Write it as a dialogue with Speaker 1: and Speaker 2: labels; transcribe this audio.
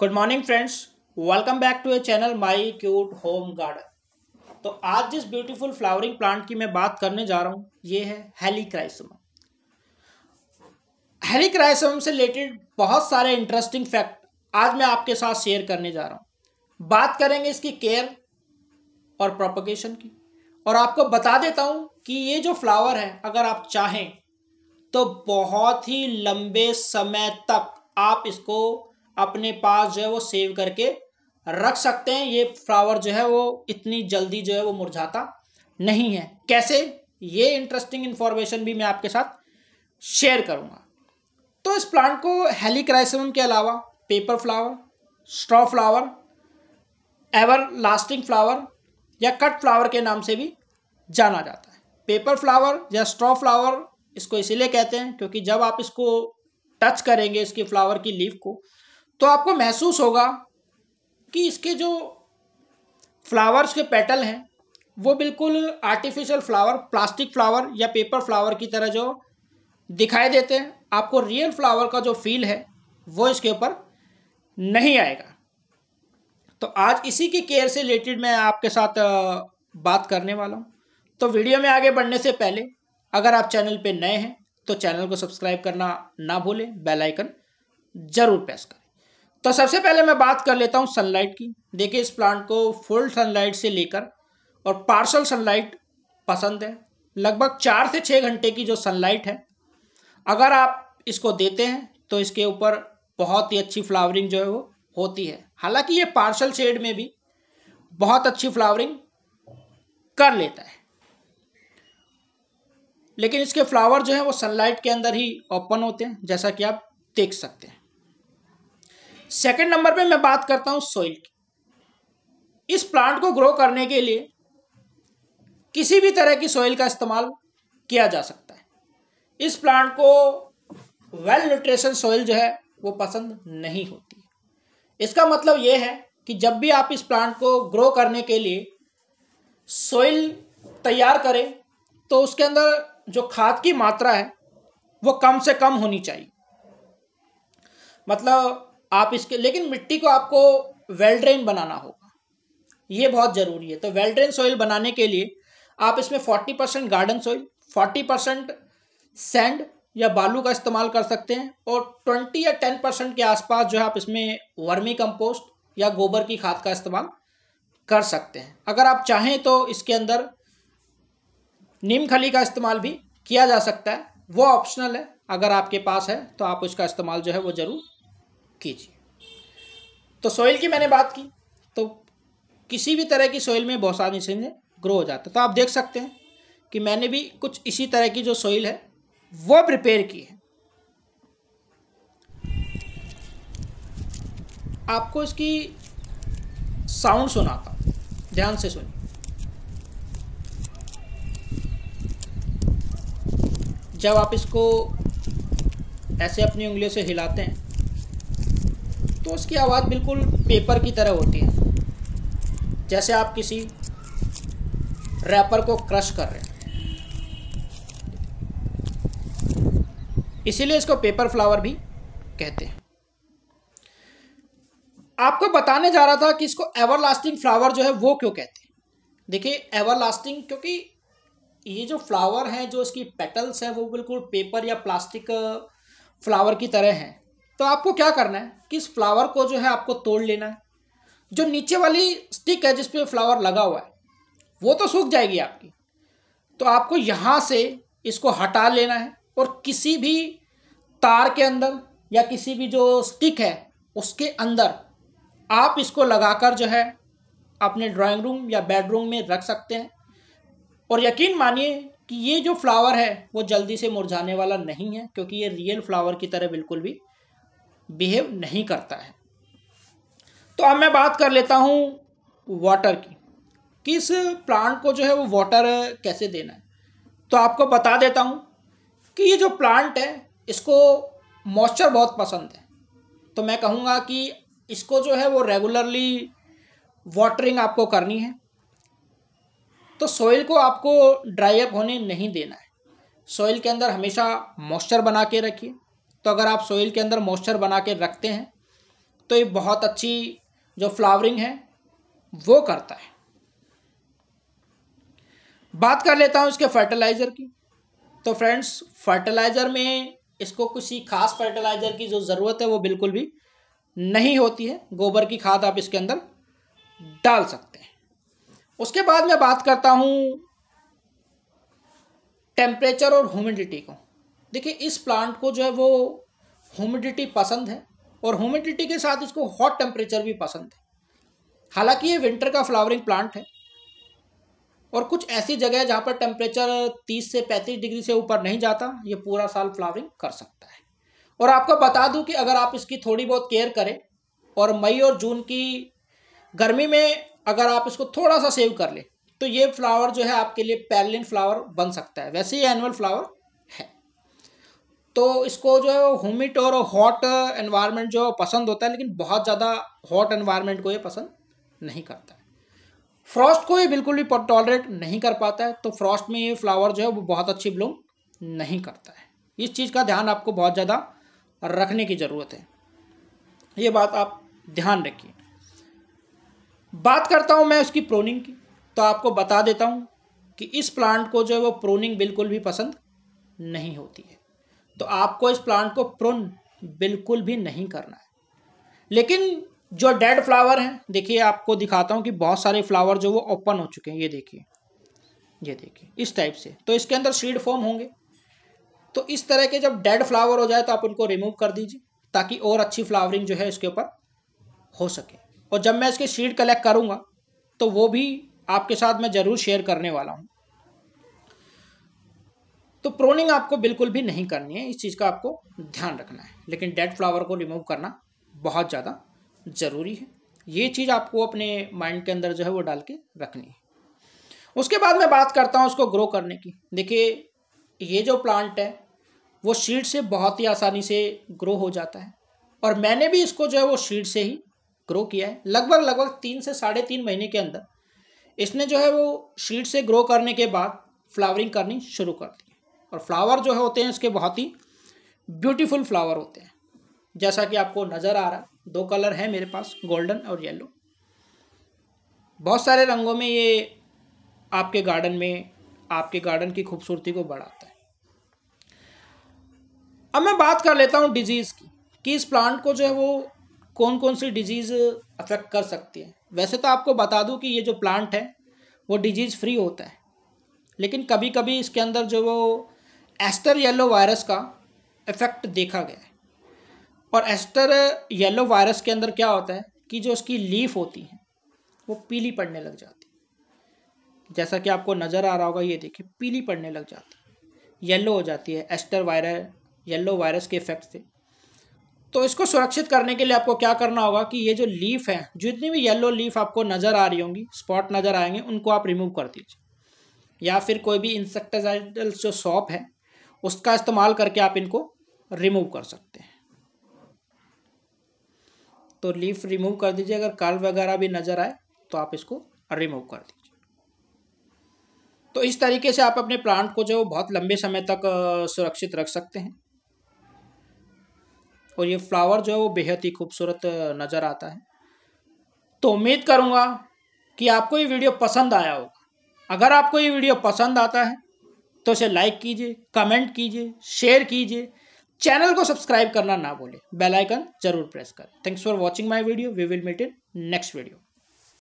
Speaker 1: good morning friends welcome back to a channel my cute home garden तो आज जिस beautiful flowering plant की मैं बात करने जा रहा हूँ ये है हेलिक्राइसम क्राइसम से रिलेटेड बहुत सारे इंटरेस्टिंग फैक्ट आज मैं आपके साथ शेयर करने जा रहा हूँ बात करेंगे इसकी केयर और प्रोपगेशन की और आपको बता देता हूँ कि ये जो फ्लावर है अगर आप चाहें तो बहुत ही लंबे समय तक आप इसको अपने पास जो है वो सेव करके रख सकते हैं ये फ्लावर जो है वो इतनी जल्दी जो है वो मुरझाता नहीं है कैसे ये इंटरेस्टिंग इन्फॉर्मेशन भी मैं आपके साथ शेयर करूँगा तो इस प्लांट को क्राइसम के अलावा paper flower straw flower everlasting flower या कट फ्लावर के नाम से भी जाना जाता है पेपर फ्लावर या स्ट्रॉ फ्लावर इसको इसीलिए कहते हैं क्योंकि जब आप इसको टच करेंगे इसकी फ्लावर की लीफ को तो आपको महसूस होगा कि इसके जो फ्लावर्स के पेटल हैं वो बिल्कुल आर्टिफिशियल फ्लावर प्लास्टिक फ्लावर या पेपर फ्लावर की तरह जो दिखाई देते हैं आपको रियल फ्लावर का जो फील है वो इसके ऊपर नहीं आएगा तो आज इसी के केयर से रिलेटेड मैं आपके साथ बात करने वाला हूँ तो वीडियो में आगे बढ़ने से पहले अगर आप चैनल पे नए हैं तो चैनल को सब्सक्राइब करना ना भूलें बेल आइकन ज़रूर प्रेस करें तो सबसे पहले मैं बात कर लेता हूँ सनलाइट की देखिए इस प्लांट को फुल सनलाइट से लेकर और पार्सल सनलाइट पसंद है लगभग चार से छः घंटे की जो सनलाइट है अगर आप इसको देते हैं तो इसके ऊपर बहुत ही अच्छी फ्लावरिंग जो है वो होती है हालांकि ये पार्सल शेड में भी बहुत अच्छी फ्लावरिंग कर लेता है लेकिन इसके फ्लावर जो है वो सनलाइट के अंदर ही ओपन होते हैं जैसा कि आप देख सकते हैं सेकंड नंबर पे मैं बात करता हूं सॉइल की इस प्लांट को ग्रो करने के लिए किसी भी तरह की सॉइल का इस्तेमाल किया जा सकता है इस प्लांट को वेल न्यूट्रेशन सॉइल जो है वो पसंद नहीं होती इसका मतलब ये है कि जब भी आप इस प्लांट को ग्रो करने के लिए सोइल तैयार करें तो उसके अंदर जो खाद की मात्रा है वो कम से कम होनी चाहिए मतलब आप इसके लेकिन मिट्टी को आपको वेल ड्रेन बनाना होगा ये बहुत ज़रूरी है तो वेल ड्रेन सॉइल बनाने के लिए आप इसमें forty percent garden soil forty percent sand या बालू का इस्तेमाल कर सकते हैं और ट्वेंटी या टेन परसेंट के आसपास जो है आप इसमें वर्मी कंपोस्ट या गोबर की खाद का इस्तेमाल कर सकते हैं अगर आप चाहें तो इसके अंदर नीम खली का इस्तेमाल भी किया जा सकता है वो ऑप्शनल है अगर आपके पास है तो आप उसका इस्तेमाल जो है वो ज़रूर कीजिए तो सोइल की मैंने बात की तो किसी भी तरह की सॉइल में बहुत आसानी से ग्रो हो जाता है तो आप देख सकते हैं कि मैंने भी कुछ इसी तरह की जो सॉइल है वो प्रिपेयर की है आपको इसकी साउंड सुनाता हूँ ध्यान से सुनिए जब आप इसको ऐसे अपनी उंगलियों से हिलाते हैं तो उसकी आवाज़ बिल्कुल पेपर की तरह होती है जैसे आप किसी रैपर को क्रश कर रहे हैं इसीलिए इसको पेपर फ्लावर भी कहते हैं आपको बताने जा रहा था कि इसको एवर लास्टिंग फ्लावर जो है वो क्यों कहते हैं देखिए एवर लास्टिंग क्योंकि ये जो फ्लावर हैं जो इसकी पेटल्स हैं वो बिल्कुल पेपर या प्लास्टिक फ्लावर uh, की तरह हैं तो आपको क्या करना है कि इस फ्लावर को जो है आपको तोड़ लेना है जो नीचे वाली स्टिक है जिसपे फ्लावर लगा हुआ है वो तो सूख जाएगी आपकी तो आपको यहाँ से इसको हटा लेना है और किसी भी तार के अंदर या किसी भी जो स्टिक है उसके अंदर आप इसको लगाकर जो है अपने ड्राइंग रूम या बेडरूम में रख सकते हैं और यकीन मानिए कि ये जो फ्लावर है वो जल्दी से मुरझाने वाला नहीं है क्योंकि ये रियल फ्लावर की तरह बिल्कुल भी बिहेव नहीं करता है तो अब मैं बात कर लेता हूँ वाटर की किस प्लांट को जो है वो वाटर कैसे देना है तो आपको बता देता हूँ कि ये जो प्लांट है इसको मॉइस्चर बहुत पसंद है तो मैं कहूँगा कि इसको जो है वो रेगुलरली वाटरिंग आपको करनी है तो सॉइल को आपको ड्राई अप होने नहीं देना है सॉइल के अंदर हमेशा मॉइस्चर बना के रखिए तो अगर आप सोइल के अंदर मॉइस्चर बना के रखते हैं तो ये बहुत अच्छी जो फ्लावरिंग है वो करता है बात कर लेता हूँ इसके फर्टिलाइज़र की तो फ्रेंड्स फर्टिलाइज़र में इसको किसी खास फर्टिलाइज़र की जो ज़रूरत है वो बिल्कुल भी नहीं होती है गोबर की खाद आप इसके अंदर डाल सकते हैं उसके बाद मैं बात करता हूँ टेम्परेचर और ह्यूमिडिटी को देखिए इस प्लांट को जो है वो ह्यूमिडिटी पसंद है और ह्यूमिडिटी के साथ इसको हॉट टेम्परेचर भी पसंद है हालांकि ये विंटर का फ्लावरिंग प्लांट है और कुछ ऐसी जगह है जहाँ पर टेम्परेचर 30 से 35 डिग्री से ऊपर नहीं जाता ये पूरा साल फ्लावरिंग कर सकता है और आपको बता दूं कि अगर आप इसकी थोड़ी बहुत केयर करें और मई और जून की गर्मी में अगर आप इसको थोड़ा सा सेव कर लें तो ये फ्लावर जो है आपके लिए पैरलिन फ्लावर बन सकता है वैसे ही एनुअल फ्लावर तो इसको जो है ह्यूमिड और हॉट एनवायरनमेंट जो पसंद होता है लेकिन बहुत ज़्यादा हॉट एनवायरनमेंट को ये पसंद नहीं करता है फ्रॉस्ट को ये बिल्कुल भी टॉलरेट नहीं कर पाता है तो फ्रॉस्ट में ये फ्लावर जो है वो बहुत अच्छी ब्लूम नहीं करता है इस चीज़ का ध्यान आपको बहुत ज़्यादा रखने की ज़रूरत है ये बात आप ध्यान रखिए बात करता हूँ मैं उसकी प्रोनिंग की तो आपको बता देता हूँ कि इस प्लांट को जो है वो प्रोनिंग बिल्कुल भी पसंद नहीं होती है तो आपको इस प्लांट को प्रून बिल्कुल भी नहीं करना है लेकिन जो डेड फ्लावर हैं देखिए आपको दिखाता हूँ कि बहुत सारे फ्लावर जो वो ओपन हो चुके हैं ये देखिए ये देखिए इस टाइप से तो इसके अंदर सीड फॉर्म होंगे तो इस तरह के जब डेड फ्लावर हो जाए तो आप उनको रिमूव कर दीजिए ताकि और अच्छी फ्लावरिंग जो है इसके ऊपर हो सके और जब मैं इसके सीड कलेक्ट करूँगा तो वो भी आपके साथ मैं ज़रूर शेयर करने वाला हूँ तो प्रोनिंग आपको बिल्कुल भी नहीं करनी है इस चीज़ का आपको ध्यान रखना है लेकिन डेड फ्लावर को रिमूव करना बहुत ज़्यादा ज़रूरी है ये चीज़ आपको अपने माइंड के अंदर जो है वो डाल के रखनी है उसके बाद मैं बात करता हूँ उसको ग्रो करने की देखिए ये जो प्लांट है वो शीड से बहुत ही आसानी से ग्रो हो जाता है और मैंने भी इसको जो है वो शीड से ही ग्रो किया है लगभग लगभग तीन से साढ़े तीन महीने के अंदर इसने जो है वो शीड से ग्रो करने के बाद फ्लावरिंग करनी शुरू कर दी और फ्लावर जो है होते हैं उसके बहुत ही ब्यूटीफुल फ्लावर होते हैं जैसा कि आपको नज़र आ रहा है दो कलर है मेरे पास गोल्डन और येलो बहुत सारे रंगों में ये आपके गार्डन में आपके गार्डन की खूबसूरती को बढ़ाता है अब मैं बात कर लेता हूँ डिजीज़ की कि इस प्लांट को जो है वो कौन कौन सी डिजीज़ अफेक्ट कर सकती है वैसे तो आपको बता दूँ कि ये जो प्लांट है वो डिजीज़ फ्री होता है लेकिन कभी कभी इसके अंदर जो वो एस्टर येलो वायरस का इफेक्ट देखा गया है और एस्टर येलो वायरस के अंदर क्या होता है कि जो उसकी लीफ होती है वो पीली पड़ने लग जाती है जैसा कि आपको नज़र आ रहा होगा ये देखिए पीली पड़ने लग जाती है येलो हो जाती है एस्टर वायरस येलो वायरस के इफेक्ट से तो इसको सुरक्षित करने के लिए आपको क्या करना होगा कि ये जो लीफ है जितनी भी येलो लीफ आपको नज़र आ रही होंगी स्पॉट नज़र आएंगे उनको आप रिमूव कर दीजिए या फिर कोई भी इंसेक्टाइजल जो सॉप है उसका इस्तेमाल करके आप इनको रिमूव कर सकते हैं तो लीफ रिमूव कर दीजिए अगर कल वगैरह भी नज़र आए तो आप इसको रिमूव कर दीजिए तो इस तरीके से आप अपने प्लांट को जो बहुत लंबे समय तक सुरक्षित रख सकते हैं और ये फ्लावर जो है वो बेहद ही खूबसूरत नज़र आता है तो उम्मीद करूँगा कि आपको ये वीडियो पसंद आया होगा अगर आपको ये वीडियो पसंद आता है तो इसे लाइक कीजिए कमेंट कीजिए शेयर कीजिए चैनल को सब्सक्राइब करना ना भूलें बेल आइकन जरूर प्रेस करें thanks for watching my video we will meet in next video